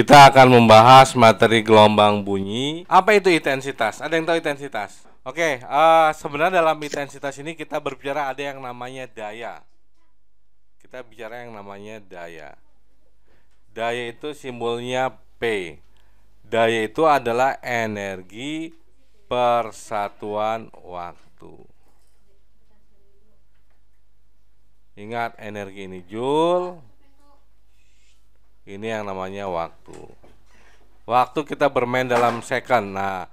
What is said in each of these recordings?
Kita akan membahas materi gelombang bunyi. Apa itu intensitas? Ada yang tahu intensitas? Oke, okay, uh, eh, sebenarnya dalam intensitas ini kita berbicara ada yang namanya daya. Kita bicara yang namanya daya. Daya itu simbolnya P. Daya itu adalah energi persatuan waktu. Ingat energi ini joule, ini yang namanya waktu waktu kita bermain dalam second nah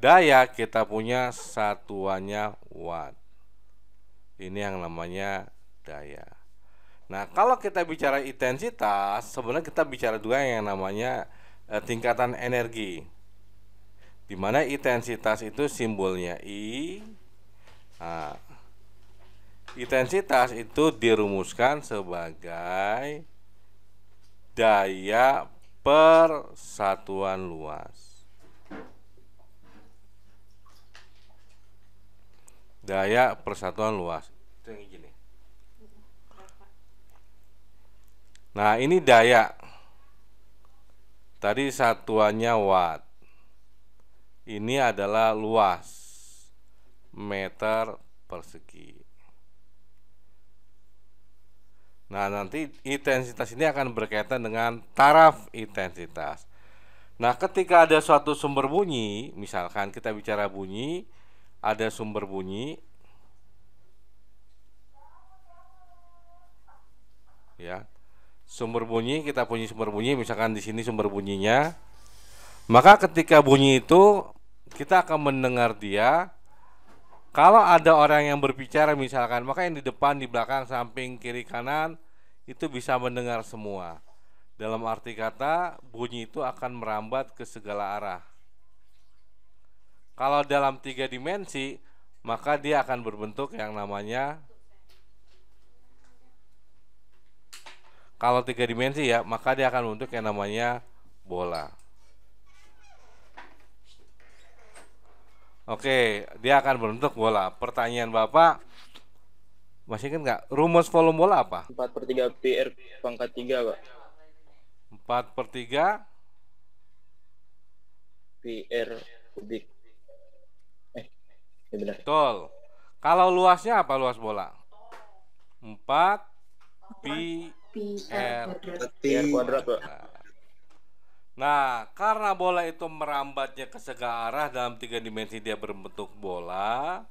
daya kita punya satuannya watt ini yang namanya daya nah kalau kita bicara intensitas sebenarnya kita bicara juga yang namanya eh, tingkatan energi dimana intensitas itu simbolnya I nah, intensitas itu dirumuskan sebagai daya persatuan luas. Daya persatuan luas. Nah, ini daya. Tadi satuannya watt. Ini adalah luas meter persegi. Nah, nanti intensitas ini akan berkaitan dengan taraf intensitas. Nah, ketika ada suatu sumber bunyi, misalkan kita bicara bunyi, ada sumber bunyi ya. Sumber bunyi kita punya sumber bunyi, misalkan di sini sumber bunyinya. Maka ketika bunyi itu kita akan mendengar dia kalau ada orang yang berbicara misalkan maka yang di depan di belakang samping kiri kanan itu bisa mendengar semua dalam arti kata bunyi itu akan merambat ke segala arah kalau dalam tiga dimensi maka dia akan berbentuk yang namanya kalau tiga dimensi ya maka dia akan membentuk yang namanya bola Oke, dia akan berbentuk bola. Pertanyaan Bapak masih kan nggak? Rumus volume bola apa? Empat per tiga PR pangkat tiga Pak. Empat per tiga PR kubik. Eh, ya benar. Betul. Kalau luasnya apa luas bola? 4 pr tiga. kuadrat, Pak. Nah, karena bola itu merambatnya ke segala arah dalam tiga dimensi dia berbentuk bola,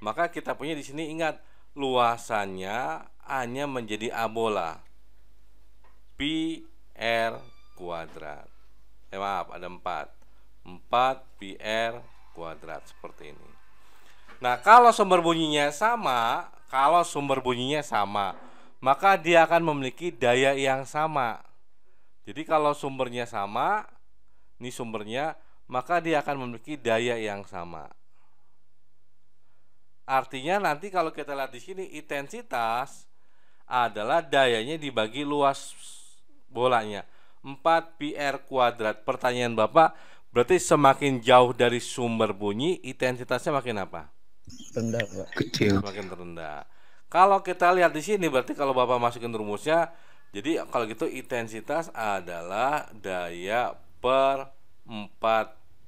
maka kita punya di sini ingat luasannya hanya menjadi abola. Pi R kuadrat. Eh maaf, ada 4. 4 pi R kuadrat seperti ini. Nah, kalau sumber bunyinya sama, kalau sumber bunyinya sama, maka dia akan memiliki daya yang sama jadi kalau sumbernya sama, ini sumbernya, maka dia akan memiliki daya yang sama. Artinya nanti kalau kita lihat di sini intensitas adalah dayanya dibagi luas bolanya. 4 PR kuadrat. Pertanyaan Bapak, berarti semakin jauh dari sumber bunyi, intensitasnya makin apa? Rendah, Pak. Kecil. Makin rendah. Kalau kita lihat di sini berarti kalau Bapak masukin rumusnya jadi kalau gitu intensitas adalah daya per 4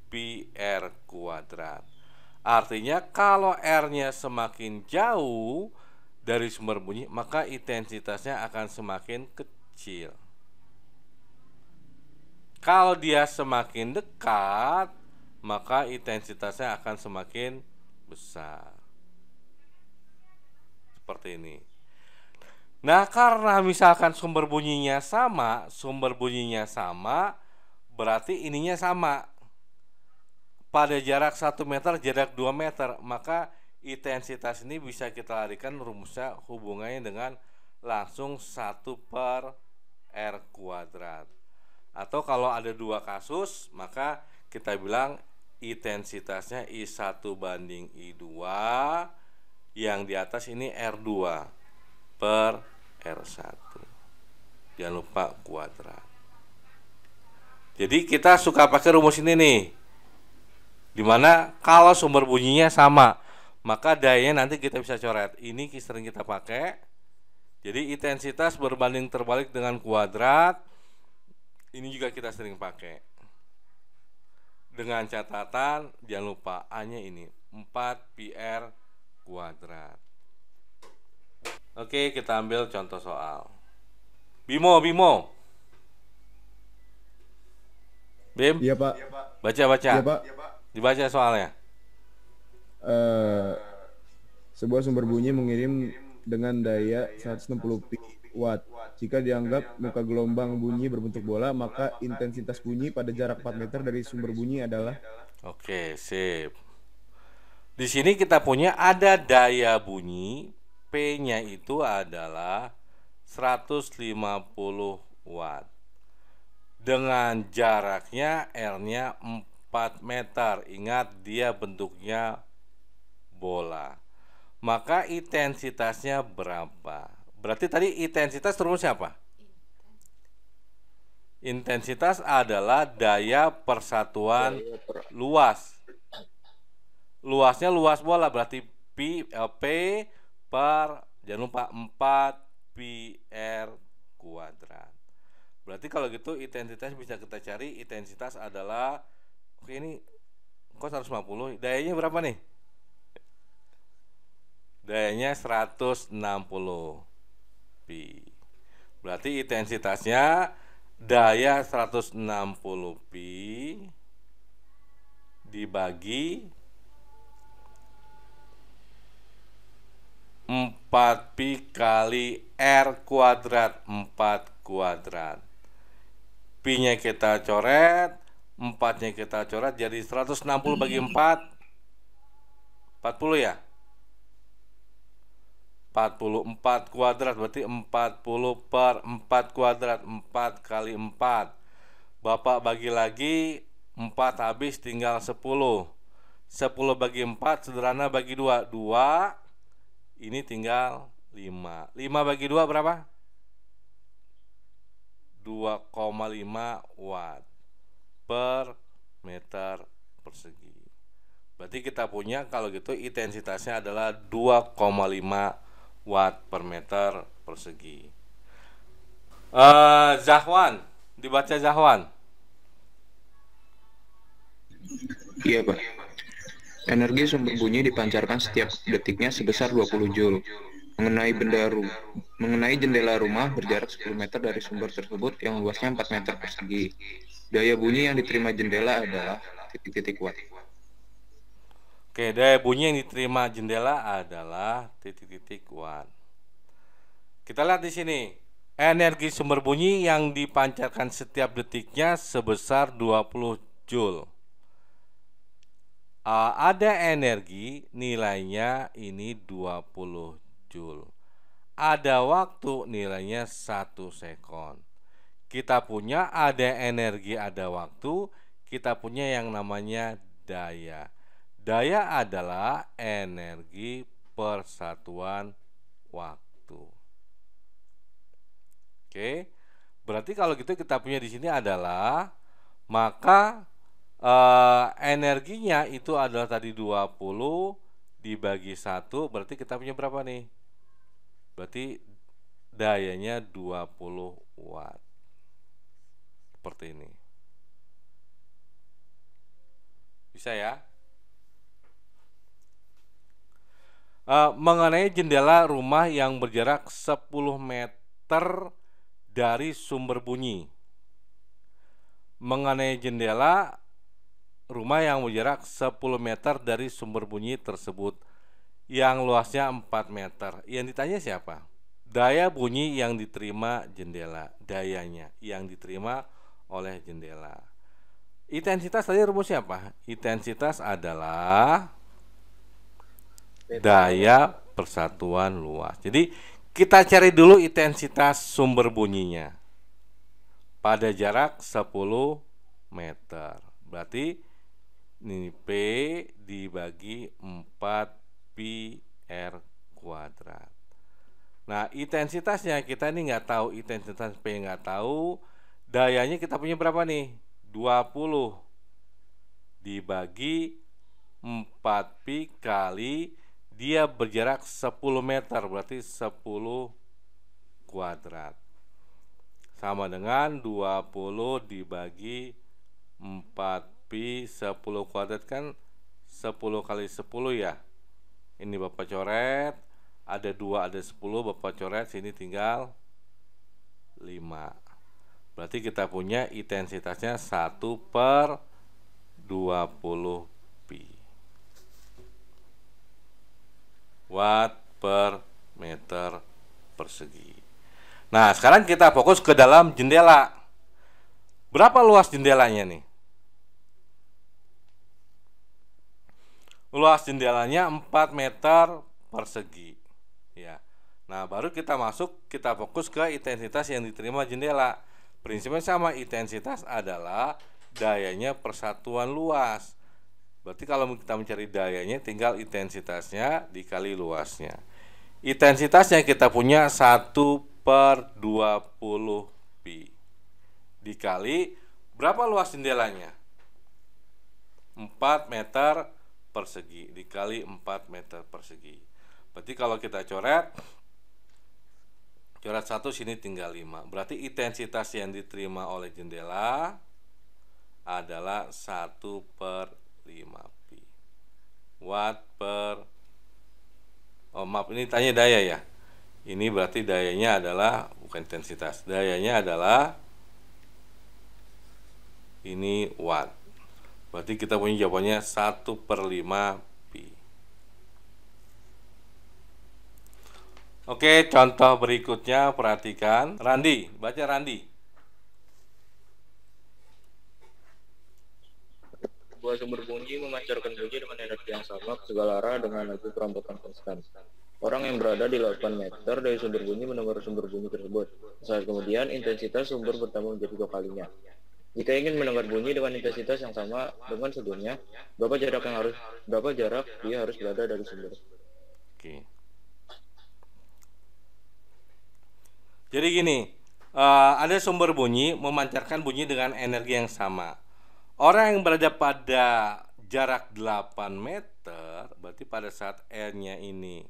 pi r kuadrat. Artinya kalau R-nya semakin jauh dari sumber bunyi, maka intensitasnya akan semakin kecil. Kalau dia semakin dekat, maka intensitasnya akan semakin besar. Seperti ini. Nah, karena misalkan sumber bunyinya sama, sumber bunyinya sama, berarti ininya sama. Pada jarak 1 meter, jarak 2 meter, maka intensitas ini bisa kita larikan rumusnya hubungannya dengan langsung 1 per R kuadrat. Atau kalau ada dua kasus, maka kita bilang intensitasnya I1 banding I2, yang di atas ini R2 per R1 jangan lupa kuadrat jadi kita suka pakai rumus ini nih dimana kalau sumber bunyinya sama maka dayanya nanti kita bisa coret ini sering kita pakai jadi intensitas berbanding terbalik dengan kuadrat ini juga kita sering pakai dengan catatan jangan lupa A nya ini 4 PR kuadrat Oke, kita ambil contoh soal. Bimo, Bimo. Bim? Iya, Pak. Baca, baca. Iya, Pak. Dibaca soalnya. Uh, sebuah sumber bunyi mengirim dengan daya 160 watt. Jika dianggap muka gelombang bunyi berbentuk bola, maka intensitas bunyi pada jarak 4 meter dari sumber bunyi adalah Oke, sip. Di sini kita punya ada daya bunyi P-nya itu adalah 150 watt. Dengan jaraknya L-nya 4 meter. Ingat dia bentuknya bola. Maka intensitasnya berapa? Berarti tadi intensitas rumusnya apa? Intensitas adalah daya persatuan luas. Luasnya luas bola berarti P, eh, P per jangan lupa 4 PR kuadrat. Berarti kalau gitu intensitas bisa kita cari intensitas adalah oke ini kok 150 dayanya berapa nih? Dayanya 160 pi. Berarti intensitasnya daya 160 pi dibagi 4 pi kali R kuadrat 4 kuadrat pi nya kita coret 4 nya kita coret jadi 160 bagi 4 40 ya 44 kuadrat berarti 40 per 4 kuadrat 4 kali 4 Bapak bagi lagi 4 habis tinggal 10 10 bagi 4 sederhana bagi 2 2 ini tinggal 5. 5 bagi 2 berapa? 2,5 watt per meter persegi. Berarti kita punya kalau gitu intensitasnya adalah 2,5 watt per meter persegi. Uh, Zahwan, dibaca Zahwan. Iya, Pak. Energi sumber bunyi dipancarkan setiap detiknya sebesar 20 joule. Mengenai benda ru mengenai jendela rumah berjarak 10 meter dari sumber tersebut yang luasnya 4 meter persegi. Daya bunyi yang diterima jendela adalah titik-titik watt. Oke, daya bunyi yang diterima jendela adalah titik-titik watt. Kita lihat di sini. Energi sumber bunyi yang dipancarkan setiap detiknya sebesar 20 joule uh, ada energi nilainya ini 20 joule. Ada waktu nilainya satu sekon. Kita punya ada energi ada waktu, kita punya yang namanya daya. Daya adalah energi persatuan waktu. Oke. Berarti kalau gitu kita punya di sini adalah maka Eh, energinya itu adalah tadi 20 dibagi satu berarti kita punya berapa nih? Berarti dayanya 20 watt. Seperti ini. Bisa ya? Uh, mengenai jendela rumah yang berjarak 10 meter dari sumber bunyi. Mengenai jendela rumah yang berjarak 10 meter dari sumber bunyi tersebut yang luasnya 4 meter. Yang ditanya siapa? Daya bunyi yang diterima jendela, dayanya yang diterima oleh jendela. Intensitas tadi rumusnya apa? Intensitas adalah daya persatuan luas. Jadi kita cari dulu intensitas sumber bunyinya pada jarak 10 meter. Berarti ini P dibagi 4 pi R kuadrat. Nah, intensitasnya kita ini nggak tahu, intensitas P nggak tahu, dayanya kita punya berapa nih? 20 dibagi 4 pi kali dia berjarak 10 meter, berarti 10 kuadrat. Sama dengan 20 dibagi 4 pi 10 kuadrat kan 10 kali 10 ya ini Bapak coret ada dua ada 10 Bapak coret sini tinggal 5 berarti kita punya intensitasnya 1 per 20 pi watt per meter persegi nah sekarang kita fokus ke dalam jendela berapa luas jendelanya nih Luas jendelanya 4 meter persegi. Ya. Nah, baru kita masuk, kita fokus ke intensitas yang diterima jendela. Prinsipnya sama, intensitas adalah dayanya persatuan luas. Berarti kalau kita mencari dayanya tinggal intensitasnya dikali luasnya. Intensitasnya kita punya 1 per 20 pi. Dikali berapa luas jendelanya? 4 meter persegi dikali 4 meter persegi berarti kalau kita coret coret satu sini tinggal 5 berarti intensitas yang diterima oleh jendela adalah 1 per 5 pi watt per oh maaf ini tanya daya ya ini berarti dayanya adalah bukan intensitas dayanya adalah ini watt Berarti kita punya jawabannya 1 per 5 pi. Oke, contoh berikutnya perhatikan. Randi, baca Randi. Sebuah sumber bunyi memancarkan bunyi dengan energi yang sama segala arah dengan energi perampokan konstan. Orang yang berada di 8 meter dari sumber bunyi mendengar sumber bunyi tersebut. Saat kemudian intensitas sumber bertambah menjadi dua kalinya. Jika ingin mendengar bunyi dengan intensitas yang sama dengan sebelumnya, berapa jarak yang harus berapa jarak dia harus berada dari sumber? Oke. Jadi gini, uh, ada sumber bunyi memancarkan bunyi dengan energi yang sama. Orang yang berada pada jarak 8 meter, berarti pada saat R-nya ini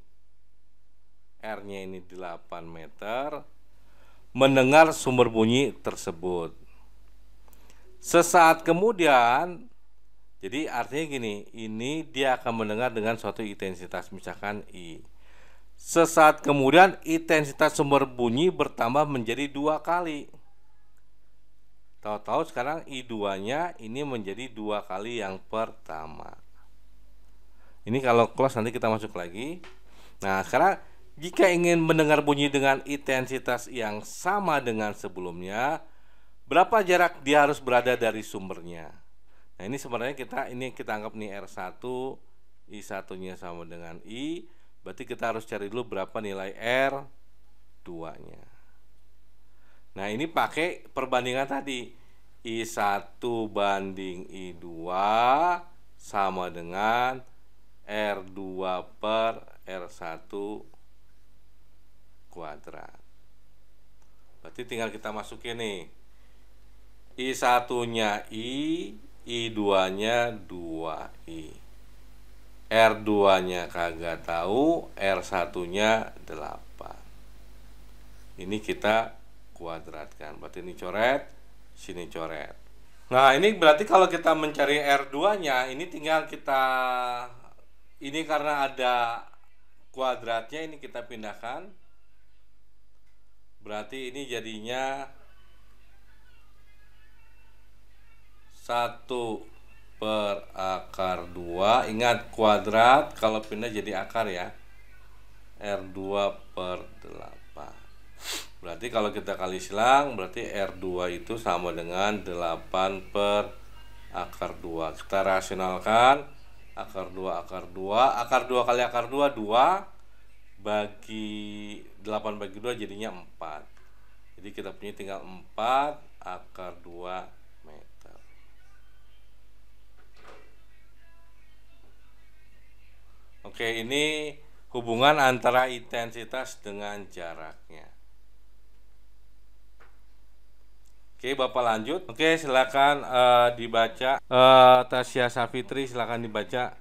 R-nya ini 8 meter mendengar sumber bunyi tersebut Sesaat kemudian, jadi artinya gini, ini dia akan mendengar dengan suatu intensitas, misalkan I. Sesaat kemudian intensitas sumber bunyi bertambah menjadi dua kali. Tahu-tahu sekarang I2-nya ini menjadi dua kali yang pertama. Ini kalau close nanti kita masuk lagi. Nah, sekarang jika ingin mendengar bunyi dengan intensitas yang sama dengan sebelumnya, Berapa jarak dia harus berada dari sumbernya? Nah, ini sebenarnya kita ini kita anggap nih R1 I1-nya sama dengan I, berarti kita harus cari dulu berapa nilai R2-nya. Nah, ini pakai perbandingan tadi. I1 banding I2 sama dengan R2 per R1 kuadrat. Berarti tinggal kita masukin nih I1-nya I, satunya i i 2I. R2-nya kagak tahu, r satunya nya 8. Ini kita kuadratkan. Berarti ini coret, sini coret. Nah, ini berarti kalau kita mencari R2-nya, ini tinggal kita ini karena ada kuadratnya ini kita pindahkan. Berarti ini jadinya 1 per akar 2 ingat kuadrat kalau pindah jadi akar ya R2 per 8 berarti kalau kita kali silang berarti R2 itu sama dengan 8 per akar 2 kita rasionalkan akar 2 akar 2 akar 2 kali akar 2 2 bagi 8 bagi 2 jadinya 4 jadi kita punya tinggal 4 akar 2 Oke, ini hubungan antara intensitas dengan jaraknya. Oke, Bapak lanjut. Oke, silakan uh, dibaca. Uh, Tasya Safitri, silakan dibaca.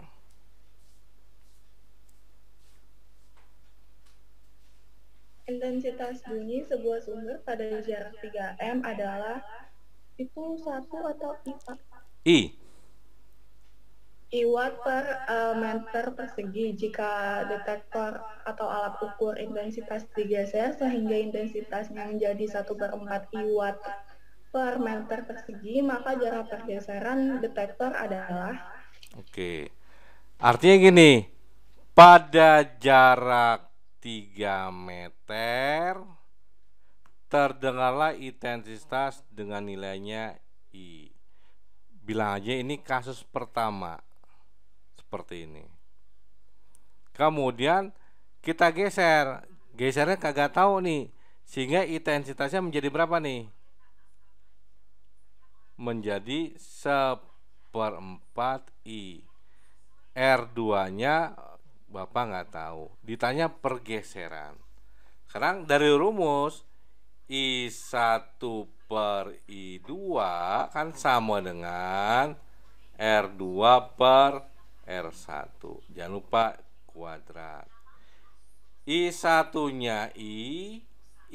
Intensitas bunyi sebuah sumber pada jarak 3M adalah itu satu atau I, Pak? I. Iwat per uh, meter persegi jika detektor atau alat ukur intensitas digeser sehingga intensitasnya menjadi 1 per 4 Iwat per meter persegi maka jarak pergeseran detektor adalah Oke. Artinya gini, pada jarak 3 meter terdengarlah intensitas dengan nilainya I. Bilang aja ini kasus pertama seperti ini. Kemudian kita geser, gesernya kagak tahu nih, sehingga intensitasnya menjadi berapa nih? Menjadi seperempat I. R2-nya Bapak nggak tahu. Ditanya pergeseran. Sekarang dari rumus I1 per I2 kan sama dengan R2 per R1 jangan lupa kuadrat I1 nya I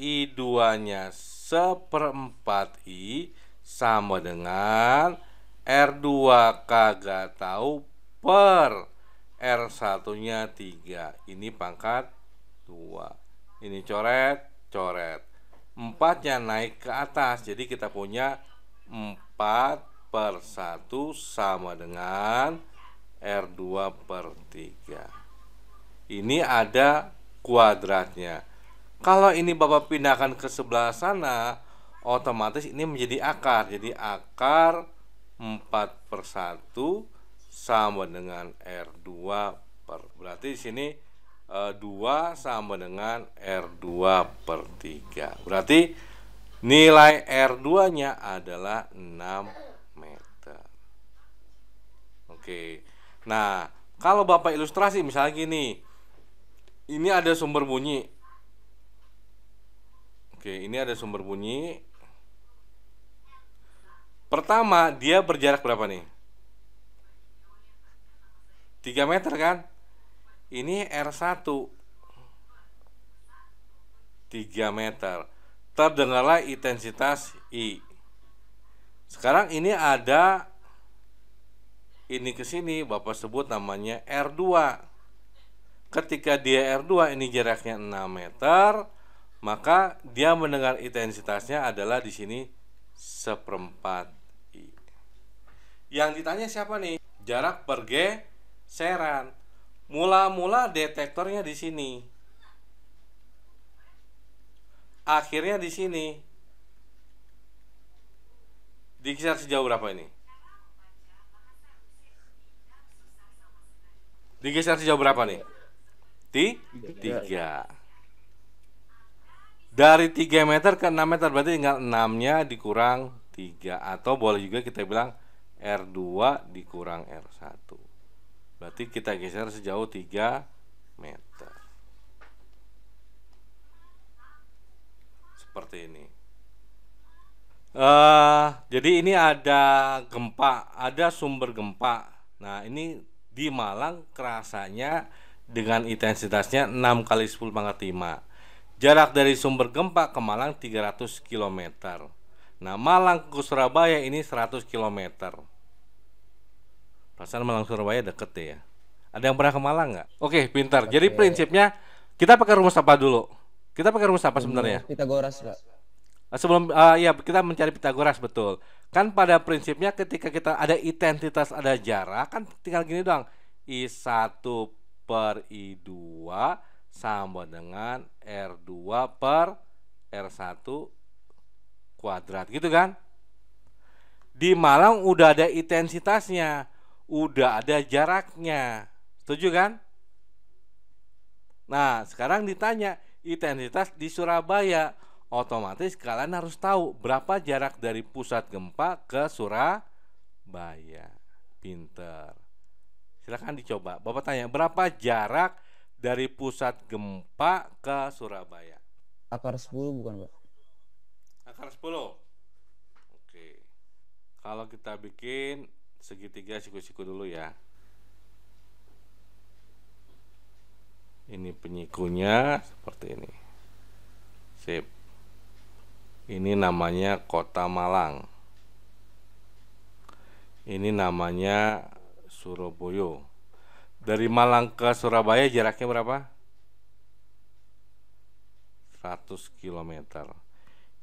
I2 nya seperempat I sama dengan R2 kagak tahu per R1 nya 3 ini pangkat 2 ini coret coret 4 nya naik ke atas jadi kita punya 4 per 1 sama dengan R2 per 3 Ini ada kuadratnya Kalau ini Bapak pindahkan ke sebelah sana Otomatis ini menjadi akar Jadi akar 4 per 1 sama dengan R2 per Berarti di sini e, 2 sama dengan R2 per 3 Berarti nilai R2 nya adalah 6 meter Oke Nah, kalau Bapak ilustrasi misalnya gini. Ini ada sumber bunyi. Oke, ini ada sumber bunyi. Pertama, dia berjarak berapa nih? 3 meter kan? Ini R1 3 meter Terdengarlah intensitas I Sekarang ini ada ini ke sini Bapak sebut namanya R2. Ketika dia R2 ini jaraknya 6 meter, maka dia mendengar intensitasnya adalah di sini seperempat I. Yang ditanya siapa nih? Jarak pergeseran. Mula-mula detektornya di sini. Akhirnya di sini. Dikisar sejauh berapa ini? Digeser sejauh berapa nih? Ti? Tiga. Dari tiga meter ke 6 meter berarti tinggal enamnya dikurang tiga atau boleh juga kita bilang R2 dikurang R1. Berarti kita geser sejauh tiga meter. Seperti ini. Uh, jadi ini ada gempa, ada sumber gempa. Nah, ini di Malang kerasanya dengan intensitasnya 6 kali 10 pangkat 5. Jarak dari sumber gempa ke Malang 300 km. Nah, Malang ke Surabaya ini 100 km. Perasaan Malang Surabaya deket ya. Ada yang pernah ke Malang nggak? Oke, pintar. Oke. Jadi prinsipnya kita pakai rumus apa dulu? Kita pakai rumus apa sebenarnya? Kita Pak. Eh, sebelum uh, ya kita mencari Pitagoras betul. Kan pada prinsipnya ketika kita ada identitas ada jarak kan tinggal gini doang. I1 per I2 sama dengan R2 per R1 kuadrat gitu kan? Di Malang udah ada intensitasnya, udah ada jaraknya. Setuju kan? Nah, sekarang ditanya intensitas di Surabaya otomatis kalian harus tahu berapa jarak dari pusat gempa ke Surabaya. Pinter. Silahkan dicoba. Bapak tanya, berapa jarak dari pusat gempa ke Surabaya? Akar 10 bukan, Pak? Akar 10? Oke. Kalau kita bikin segitiga siku-siku dulu ya. Ini penyikunya seperti ini. Sip. Ini namanya Kota Malang. Ini namanya Surabaya. Dari Malang ke Surabaya jaraknya berapa? 100 km.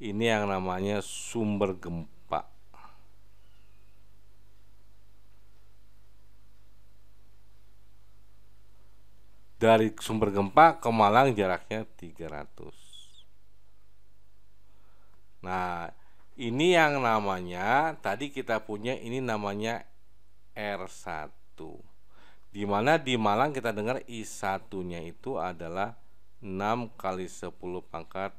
Ini yang namanya sumber gempa. Dari sumber gempa ke Malang jaraknya 300. Nah, ini yang namanya tadi kita punya ini namanya R1. Di mana di Malang kita dengar I1-nya itu adalah 6 kali 10 pangkat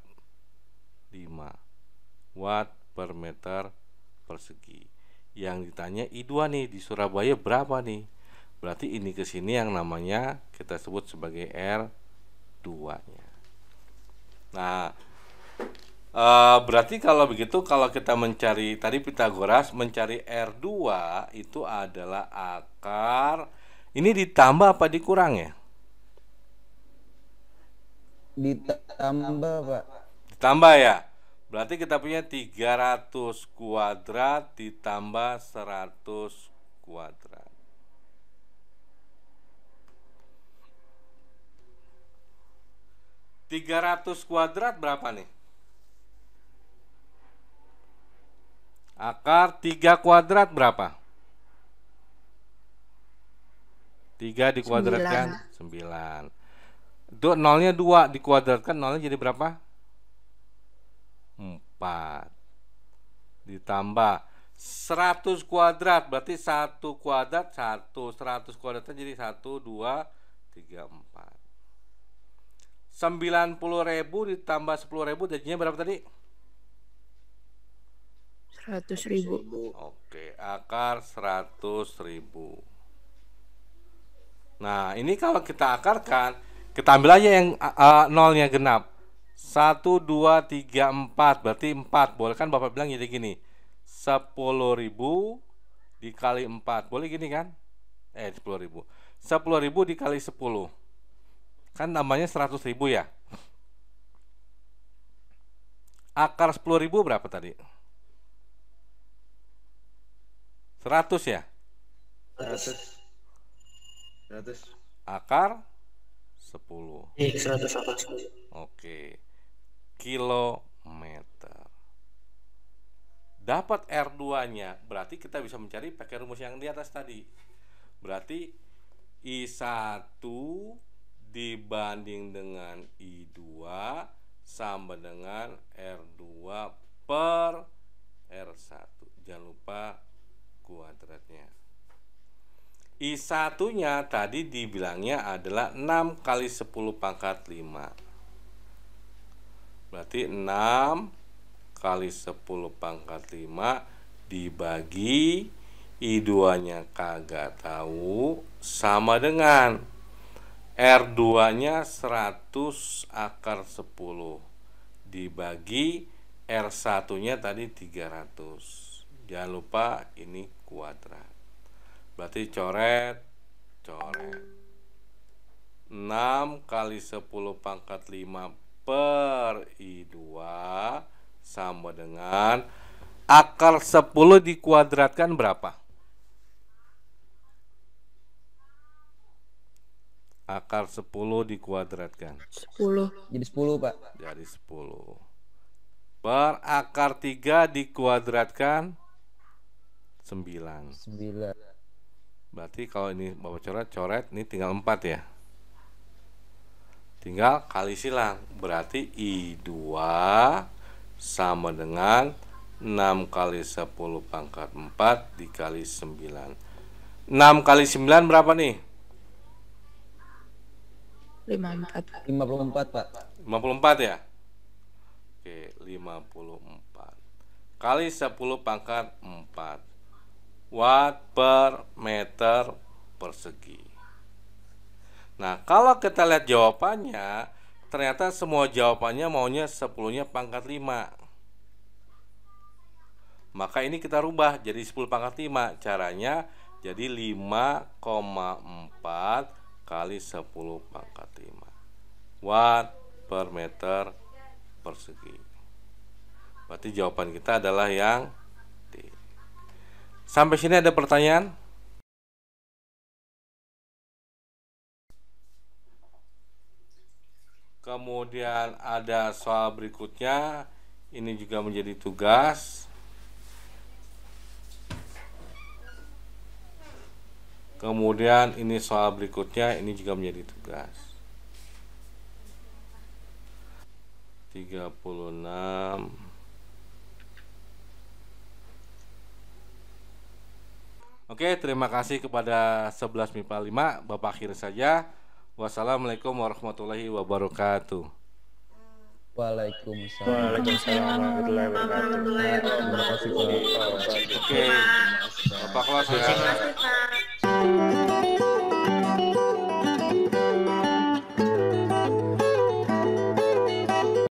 5 watt per meter persegi. Yang ditanya I2 nih di Surabaya berapa nih? Berarti ini ke sini yang namanya kita sebut sebagai R2-nya. Nah, Eh, berarti kalau begitu kalau kita mencari tadi Pitagoras mencari R2 itu adalah akar ini ditambah apa dikurang ya? Ditambah, Pak. Ditambah ya. Berarti kita punya 300 kuadrat ditambah 100 kuadrat. Tiga ratus kuadrat berapa nih? Akar 3 kuadrat berapa? 3 dikuadratkan 9. 9. Itu nolnya 2 dikuadratkan nolnya jadi berapa? 4. Ditambah 100 kuadrat berarti 1 kuadrat 1 100 kuadratnya jadi 1 2 3 4. 90.000 ditambah 10.000 jadinya berapa tadi? seratus ribu. Oke, akar seratus ribu. Nah, ini kalau kita akarkan, kita ambil aja yang uh, nolnya genap. Satu, dua, tiga, empat. Berarti empat. Boleh kan Bapak bilang jadi gitu gini. Sepuluh ribu dikali empat. Boleh gini kan? Eh, sepuluh ribu. Sepuluh ribu dikali sepuluh. Kan namanya seratus ribu ya. Akar sepuluh ribu berapa tadi? 100 ya? 100. 100. Akar 10. Iya, 100 akar 10. Oke. Kilometer. Dapat R2-nya, berarti kita bisa mencari pakai rumus yang di atas tadi. Berarti I1 dibanding dengan I2 sama dengan R2 per R1. Jangan lupa kuadratnya. I1-nya tadi dibilangnya adalah 6 kali 10 pangkat 5. Berarti 6 kali 10 pangkat 5 dibagi I2-nya kagak tahu sama dengan R2-nya 100 akar 10 dibagi R1-nya tadi 300. Jangan lupa ini kuadrat berarti coret coret 6 kali 10 pangkat 5 per I2 sama dengan akar 10 dikuadratkan berapa? Akar 10 dikuadratkan 10 Jadi 10 Pak Jadi 10 Per akar 3 dikuadratkan 9 9 berarti kalau ini bapak coret coret ini tinggal 4 ya tinggal kali silang berarti I2 sama dengan 6 kali 10 pangkat 4 dikali 9 6 kali 9 berapa nih? 54 54 pak 54 ya? Oke 54 kali 10 pangkat 4 watt per meter persegi. Nah, kalau kita lihat jawabannya, ternyata semua jawabannya maunya 10-nya pangkat 5. Maka ini kita rubah jadi 10 pangkat 5. Caranya jadi 5,4 kali 10 pangkat 5 watt per meter persegi. Berarti jawaban kita adalah yang 5,4. Sampai sini ada pertanyaan? Kemudian ada soal berikutnya, ini juga menjadi tugas. Kemudian ini soal berikutnya, ini juga menjadi tugas. 36 Oke, terima kasih kepada 11 MIPA 5. Bapak akhir saja. Wassalamualaikum warahmatullahi wabarakatuh. Waalaikumsalam. Waalaikumsalam warahmatullahi wabarakatuh. Terima kasih Pak. Oke. Bapak kelas ya.